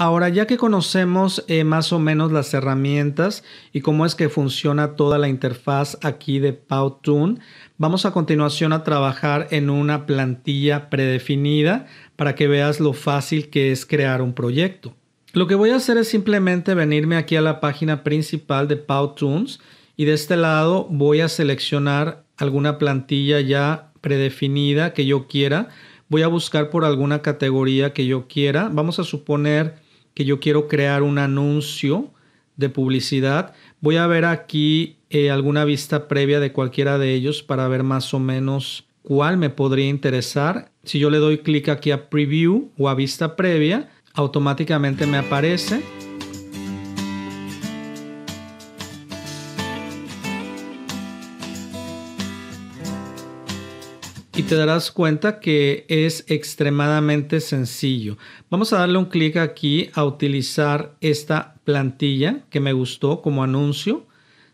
Ahora, ya que conocemos eh, más o menos las herramientas y cómo es que funciona toda la interfaz aquí de Powtoon, vamos a continuación a trabajar en una plantilla predefinida para que veas lo fácil que es crear un proyecto. Lo que voy a hacer es simplemente venirme aquí a la página principal de Powtoons y de este lado voy a seleccionar alguna plantilla ya predefinida que yo quiera. Voy a buscar por alguna categoría que yo quiera. Vamos a suponer que yo quiero crear un anuncio de publicidad. Voy a ver aquí eh, alguna vista previa de cualquiera de ellos para ver más o menos cuál me podría interesar. Si yo le doy clic aquí a preview o a vista previa, automáticamente me aparece. y te darás cuenta que es extremadamente sencillo. Vamos a darle un clic aquí a utilizar esta plantilla que me gustó como anuncio.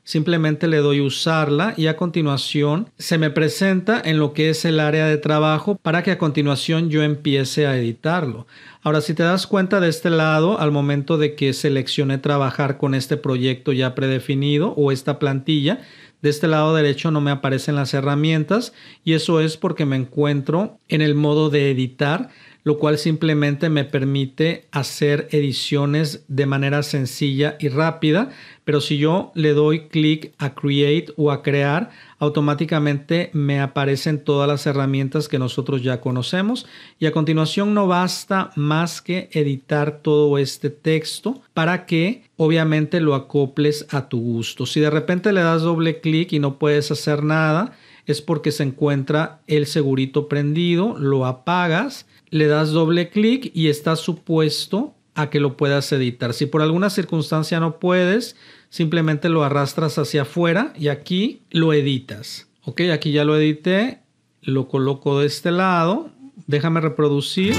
Simplemente le doy usarla y a continuación se me presenta en lo que es el área de trabajo para que a continuación yo empiece a editarlo. Ahora si te das cuenta de este lado al momento de que seleccione trabajar con este proyecto ya predefinido o esta plantilla, de este lado derecho no me aparecen las herramientas y eso es porque me encuentro en el modo de editar lo cual simplemente me permite hacer ediciones de manera sencilla y rápida, pero si yo le doy clic a Create o a Crear, automáticamente me aparecen todas las herramientas que nosotros ya conocemos y a continuación no basta más que editar todo este texto para que obviamente lo acoples a tu gusto. Si de repente le das doble clic y no puedes hacer nada, es porque se encuentra el segurito prendido, lo apagas, le das doble clic y está supuesto a que lo puedas editar. Si por alguna circunstancia no puedes, simplemente lo arrastras hacia afuera y aquí lo editas. Ok, aquí ya lo edité, lo coloco de este lado, déjame reproducir.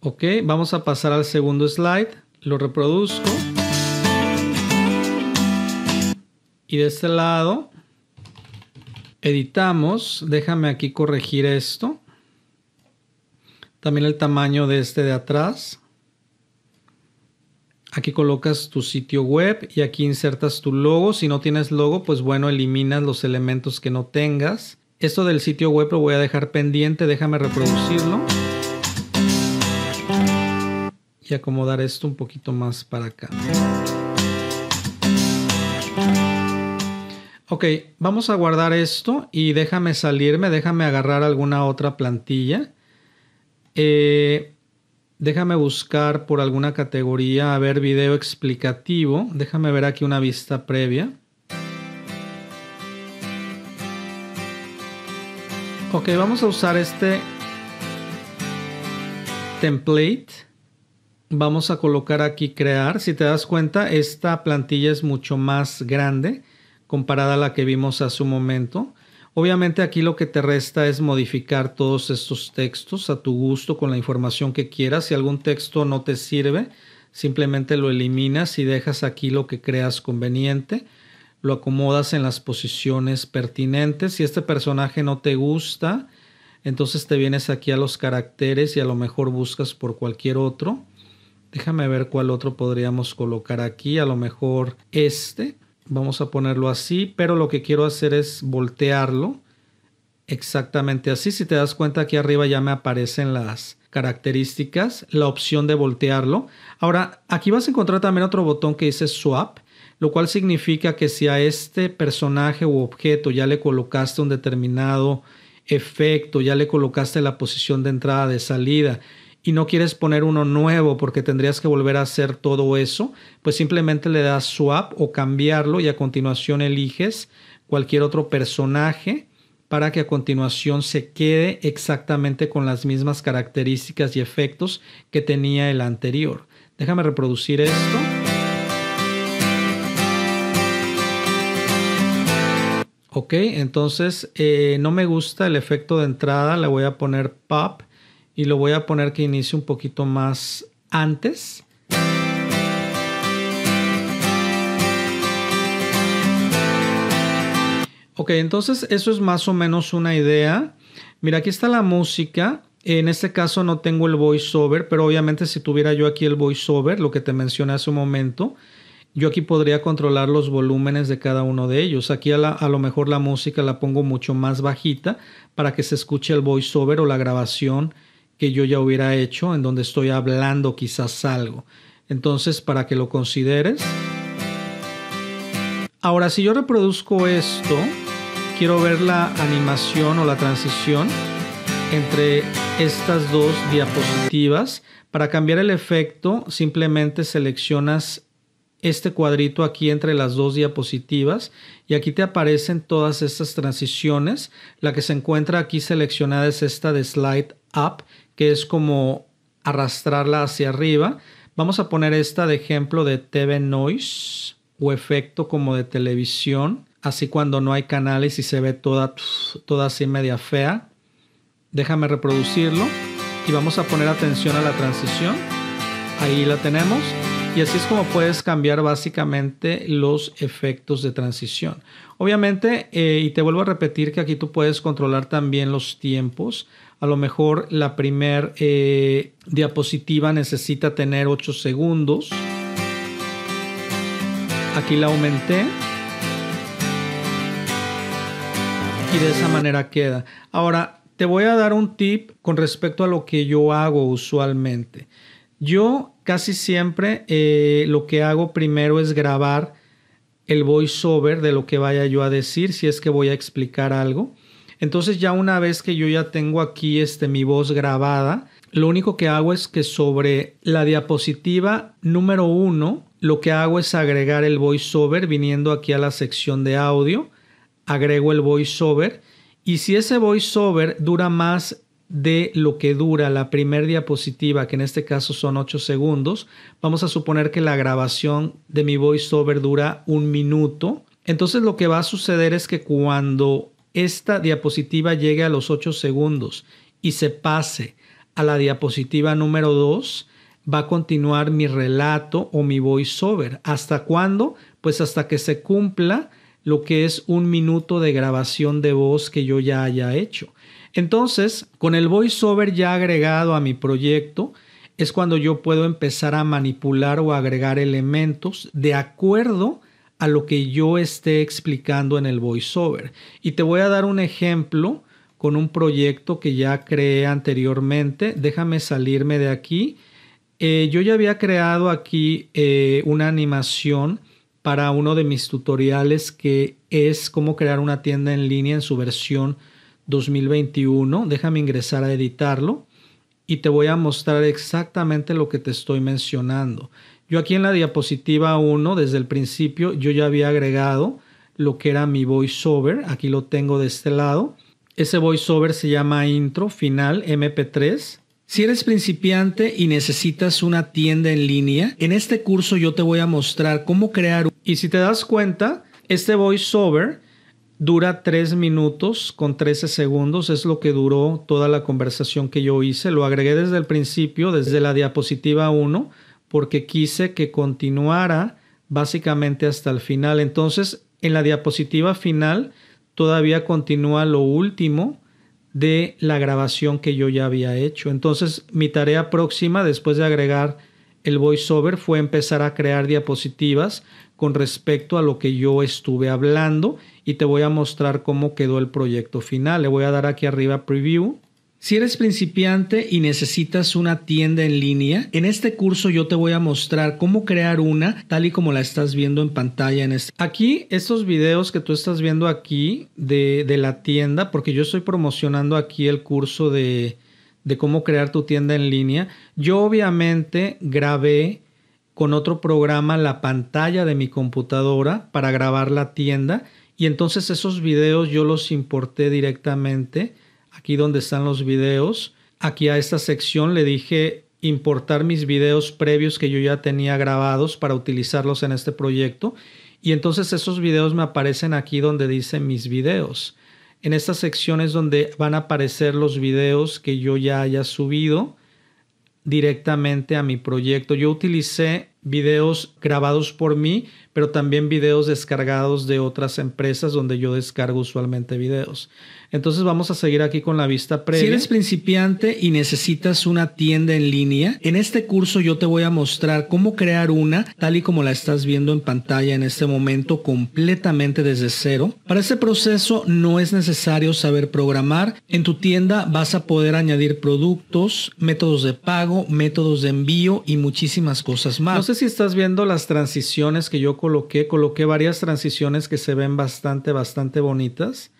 Ok, vamos a pasar al segundo slide, lo reproduzco. Y de este lado, editamos. Déjame aquí corregir esto. También el tamaño de este de atrás. Aquí colocas tu sitio web y aquí insertas tu logo. Si no tienes logo, pues bueno, eliminas los elementos que no tengas. Esto del sitio web lo voy a dejar pendiente. Déjame reproducirlo. Y acomodar esto un poquito más para acá. Ok, vamos a guardar esto y déjame salirme, déjame agarrar alguna otra plantilla. Eh, déjame buscar por alguna categoría, a ver, video explicativo. Déjame ver aquí una vista previa. Ok, vamos a usar este template. Vamos a colocar aquí crear. Si te das cuenta, esta plantilla es mucho más grande comparada a la que vimos hace un momento. Obviamente aquí lo que te resta es modificar todos estos textos a tu gusto con la información que quieras. Si algún texto no te sirve, simplemente lo eliminas y dejas aquí lo que creas conveniente. Lo acomodas en las posiciones pertinentes. Si este personaje no te gusta, entonces te vienes aquí a los caracteres y a lo mejor buscas por cualquier otro. Déjame ver cuál otro podríamos colocar aquí. A lo mejor este. Vamos a ponerlo así, pero lo que quiero hacer es voltearlo exactamente así. Si te das cuenta, aquí arriba ya me aparecen las características, la opción de voltearlo. Ahora, aquí vas a encontrar también otro botón que dice swap, lo cual significa que si a este personaje u objeto ya le colocaste un determinado efecto, ya le colocaste la posición de entrada, de salida, y no quieres poner uno nuevo porque tendrías que volver a hacer todo eso, pues simplemente le das swap o cambiarlo y a continuación eliges cualquier otro personaje para que a continuación se quede exactamente con las mismas características y efectos que tenía el anterior. Déjame reproducir esto. Ok, entonces eh, no me gusta el efecto de entrada, le voy a poner pop y lo voy a poner que inicie un poquito más antes. Ok, entonces eso es más o menos una idea. Mira, aquí está la música. En este caso no tengo el voiceover, pero obviamente si tuviera yo aquí el voiceover, lo que te mencioné hace un momento, yo aquí podría controlar los volúmenes de cada uno de ellos. Aquí a, lo mejor la música la pongo mucho más bajita para que se escuche el voiceover o la grabación que yo ya hubiera hecho, en donde estoy hablando quizás algo. Entonces, para que lo consideres. Ahora, si yo reproduzco esto, quiero ver la animación o la transición entre estas dos diapositivas. Para cambiar el efecto, simplemente seleccionas este cuadrito aquí entre las dos diapositivas y aquí te aparecen todas estas transiciones. La que se encuentra aquí seleccionada es esta de Slide Up que es como arrastrarla hacia arriba. Vamos a poner esta de ejemplo de TV Noise o efecto como de televisión, así cuando no hay canales y se ve toda, toda así media fea. Déjame reproducirlo y vamos a poner atención a la transición. Ahí la tenemos. Y así es como puedes cambiar básicamente los efectos de transición. Obviamente, eh, y te vuelvo a repetir que aquí tú puedes controlar también los tiempos. A lo mejor la primer eh, diapositiva necesita tener 8 segundos. Aquí la aumenté. Y de esa manera queda. Ahora, te voy a dar un tip con respecto a lo que yo hago usualmente. Yo casi siempre eh, lo que hago primero es grabar el voiceover de lo que vaya yo a decir, si es que voy a explicar algo. Entonces ya una vez que yo ya tengo aquí este, mi voz grabada, lo único que hago es que sobre la diapositiva número uno, lo que hago es agregar el voiceover viniendo aquí a la sección de audio, agrego el voiceover y si ese voiceover dura más de lo que dura la primer diapositiva, que en este caso son 8 segundos, vamos a suponer que la grabación de mi voiceover dura un minuto. Entonces lo que va a suceder es que cuando esta diapositiva llegue a los 8 segundos y se pase a la diapositiva número 2, va a continuar mi relato o mi voiceover. ¿Hasta cuándo? Pues hasta que se cumpla lo que es un minuto de grabación de voz que yo ya haya hecho. Entonces, con el voiceover ya agregado a mi proyecto, es cuando yo puedo empezar a manipular o agregar elementos de acuerdo a lo que yo esté explicando en el voiceover. Y te voy a dar un ejemplo con un proyecto que ya creé anteriormente. Déjame salirme de aquí. Eh, yo ya había creado aquí eh, una animación para uno de mis tutoriales que es cómo crear una tienda en línea en su versión 2021. Déjame ingresar a editarlo y te voy a mostrar exactamente lo que te estoy mencionando. Yo aquí en la diapositiva 1, desde el principio, yo ya había agregado lo que era mi voiceover. Aquí lo tengo de este lado. Ese voiceover se llama intro final MP3. Si eres principiante y necesitas una tienda en línea, en este curso yo te voy a mostrar cómo crear. Y si te das cuenta, este voiceover Dura 3 minutos con 13 segundos, es lo que duró toda la conversación que yo hice. Lo agregué desde el principio, desde la diapositiva 1, porque quise que continuara básicamente hasta el final. Entonces, en la diapositiva final todavía continúa lo último de la grabación que yo ya había hecho. Entonces, mi tarea próxima, después de agregar el voiceover, fue empezar a crear diapositivas con respecto a lo que yo estuve hablando y te voy a mostrar cómo quedó el proyecto final. Le voy a dar aquí arriba preview. Si eres principiante y necesitas una tienda en línea, en este curso yo te voy a mostrar cómo crear una tal y como la estás viendo en pantalla. En este. Aquí estos videos que tú estás viendo aquí de, la tienda, porque yo estoy promocionando aquí el curso de cómo crear tu tienda en línea, yo obviamente grabé con otro programa la pantalla de mi computadora para grabar la tienda y entonces esos videos yo los importé directamente aquí donde están los videos. Aquí a esta sección le dije importar mis videos previos que yo ya tenía grabados para utilizarlos en este proyecto. Y entonces esos videos me aparecen aquí donde dice mis videos. En esta sección es donde van a aparecer los videos que yo ya haya subido directamente a mi proyecto. Yo utilicé videos grabados por mí, pero también videos descargados de otras empresas donde yo descargo usualmente videos. Entonces vamos a seguir aquí con la vista previa. Si eres principiante y necesitas una tienda en línea, en este curso yo te voy a mostrar cómo crear una tal y como la estás viendo en pantalla en este momento completamente desde cero. Para ese proceso no es necesario saber programar. En tu tienda vas a poder añadir productos, métodos de pago, métodos de envío y muchísimas cosas más. No sé si estás viendo las transiciones que yo coloqué. Coloqué varias transiciones que se ven bastante, bastante bonitas.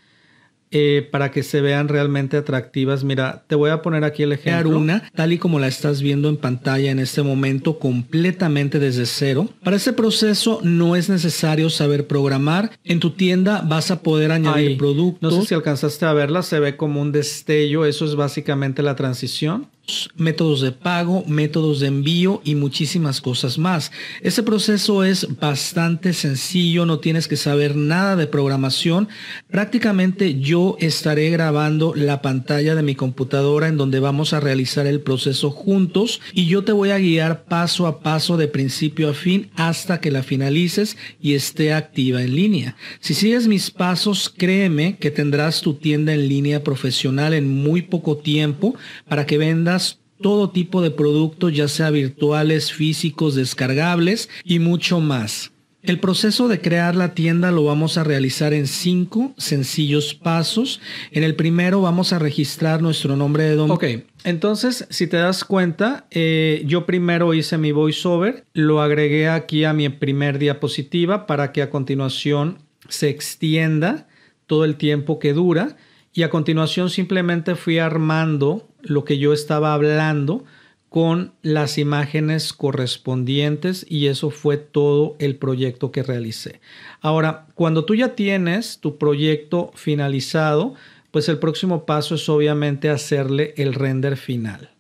Eh, para que se vean realmente atractivas. Mira, te voy a poner aquí el ejemplo. una tal y como la estás viendo en pantalla en este momento, completamente desde cero. Para ese proceso no es necesario saber programar. En tu tienda vas a poder añadir productos. No sé si alcanzaste a verla, se ve como un destello. Eso es básicamente la transición métodos de pago, métodos de envío y muchísimas cosas más. Este proceso es bastante sencillo, no tienes que saber nada de programación. Prácticamente yo estaré grabando la pantalla de mi computadora en donde vamos a realizar el proceso juntos y yo te voy a guiar paso a paso de principio a fin hasta que la finalices y esté activa en línea. Si sigues mis pasos, créeme que tendrás tu tienda en línea profesional en muy poco tiempo para que vendas todo tipo de productos, ya sea virtuales, físicos, descargables y mucho más. El proceso de crear la tienda lo vamos a realizar en cinco sencillos pasos. En el primero vamos a registrar nuestro nombre de dominio. Ok, entonces si te das cuenta, eh, yo primero hice mi voiceover, lo agregué aquí a mi primer diapositiva para que a continuación se extienda todo el tiempo que dura y a continuación simplemente fui armando lo que yo estaba hablando con las imágenes correspondientes y eso fue todo el proyecto que realicé. Ahora, cuando tú ya tienes tu proyecto finalizado, pues el próximo paso es obviamente hacerle el render final.